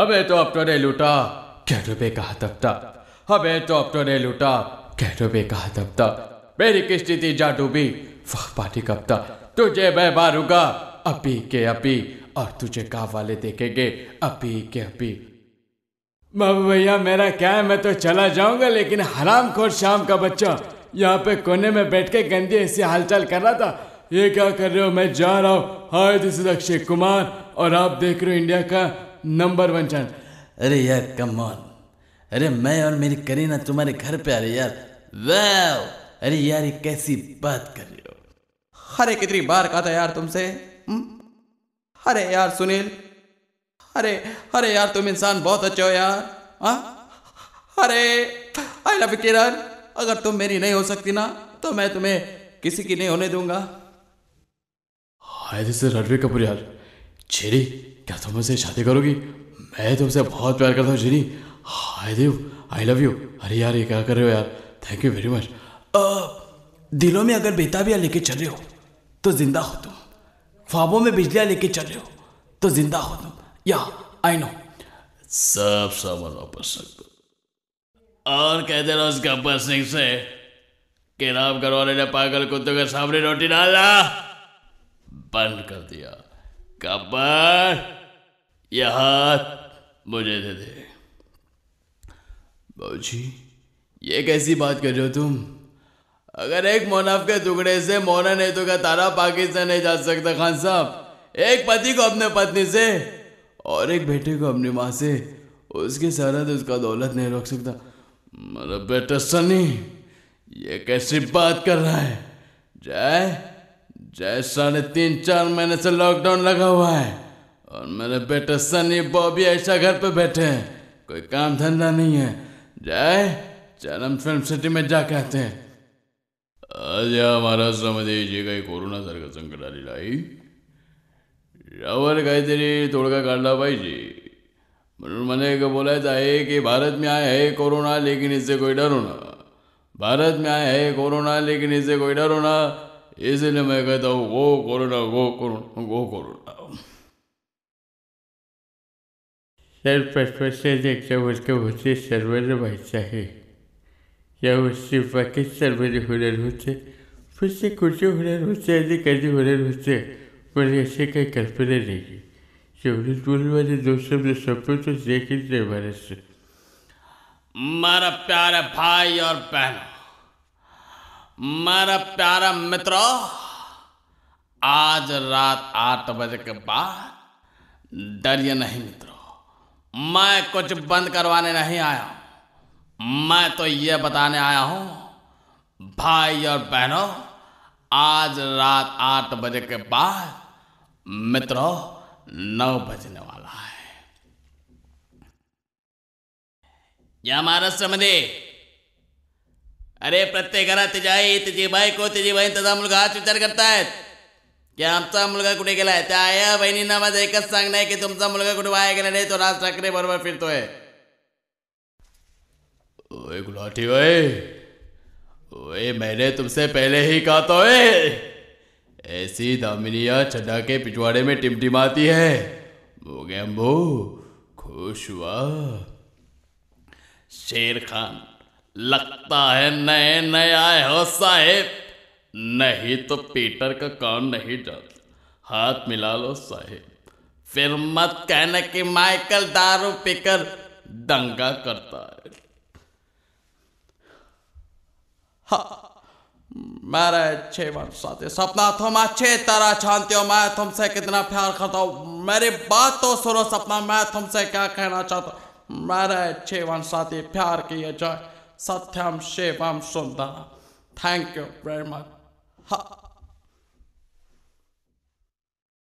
अबे तो अब तो तूने लूटा कैटो बे कहा तब तक अबे तो अब तो तूने लूटा कैटो बे कहा तब तक मेरी किश्ती थी जा डूबी वह पार्टी कब तक तुझे मैं मारूंगा अपी के अपी और तुझे गाँव वाले देखेंगे अपी के अपी बाबू भैया मेरा क्या है मैं तो चला जाऊंगा लेकिन हराम खोर शाम का बच्चा यहाँ पे कोने में बैठ के गंदी ऐसी हालचाल कर रहा था ये क्या कर रहे हो मैं जा रहा हूँ hi this is Akshay Kumar और आप देख रहे हो इंडिया का नंबर वन चांस अरे यार कम ऑन अरे मैं और मेरी करीना तुम्हारे घर पे आ रही यार वाह अरे यार ये कैसी बात कर रही हो अरे कितनी बार कहा था यार तुमसे हम्म? अरे यार सुनील अरे अरे यार तुम इंसान बहुत अच्छे हो यार अरे आई लव किरण अगर तुम मेरी नहीं हो सकती ना तो मैं तुम्हें किसी की नहीं होने दूंगा hi this is Ranveer Kapoor यार झेरी क्या तुम मुझसे शादी करोगी मैं तुमसे बहुत प्यार करता हूँ झेरी हाय देव आई लव यू अरे यार ये क्या कर रहे हो यार थैंक यू वेरी मच दिलों में अगर बेताबियाँ लेके चल रहे हो तो जिंदा हो तुम ख्वाबों में बिजलियाँ लेके चल रहे हो तो जिंदा हो तुम या आई नो सब सामान वापस रख दो और कहते रहो उसका बस सिंह से कि राम करवाने ने पागल कुत्तों के सामने रोटी डाला बंद कर दिया कबर यह मुझे दे दे बाबूजी ये कैसी बात कर रहे हो तुम अगर एक मोनाफ के टुकड़े से मोना तो का तारा पाकिस्तान नहीं जा सकता खान साहब एक पति को अपने पत्नी से और एक बेटे को अपनी माँ से उसके तो उसका दौलत नहीं रोक सकता मेरा बेटा सनी ये कैसी बात कर रहा है जय जय साढ़े तीन चार महीने से लॉकडाउन लगा हुआ है और मेरे बेटे सनी बॉबी ऐसा घर पे बैठे हैं कोई काम धंधा नहीं है जय चरम फिल्म सिटी में जा कहते हैं आज या महाराष्ट्रामध्ये कोरोना सर का संकट आ लाई यावर काहीतरी तोडगा काढला पाहिजे म्हणून मला एक बोलायचं आहे की भारत में आया है कोरोना लेकिन इससे कोई डरो ना भारत में आया है कोरोना लेकिन इससे कोई डरो ना इसलिए मैं कहता हूँ वो कोरोना वो कोरोना वो कोरोना सर पशु से देखते उसके होते सर्वर व्हायचं आहे या उससे बाकी सर्वर हुनर होते पुढचे कुछ हुनर होते आणि कैसे हुनर होते पर ऐसे कई कल्पना नाही एवढी दूरवाले दोन शब्द देखील नाही महाराष्ट्र मारा प्यारा भाई और बहनों मेरा प्यारा मित्र आज रात आठ बजे के बाद डरिए नहीं मित्रों मैं कुछ बंद करवाने नहीं आया मैं तो ये बताने आया हूं भाई और बहनों आज रात आठ बजे के बाद मित्रों नौ बजने वाला है यह हमारा समझे अरे प्रत्येक घरात तिजाई तिची को तिची बहीण त्याचा मुलगा हाथ विचार करता है तो कि आमचा मुलगा कुठे गेलाय त्या आया बहिणींना माझं एकच सांगणं आहे की तुमचा मुलगा कुठे वाया गेला नाही तो राज ठाकरे बरोबर फिरतोय ओए गुलाटी ओए ओए मैंने तुमसे पहले ही कहा तो ओए ऐसी दामिनिया चड्डा के पिछवाड़े में टिमटिमाती है मोगेम्बो खुश हुआ शेर खान लगता है नए नए आए हो साहेब नहीं तो पीटर का काम नहीं जाता हाथ मिला लो साहेब फिर मत कहना कि माइकल दारू पीकर दंगा करता है मेरे अच्छे साथी सपना तुम अच्छे तरह छानती हो मैं तुमसे कितना प्यार करता हूँ मेरी बात तो सुनो सपना मैं तुमसे क्या कहना चाहता हूँ मेरे अच्छे वन साथी प्यार किए जाए Satyam Shivam Sundara. Thank you very much.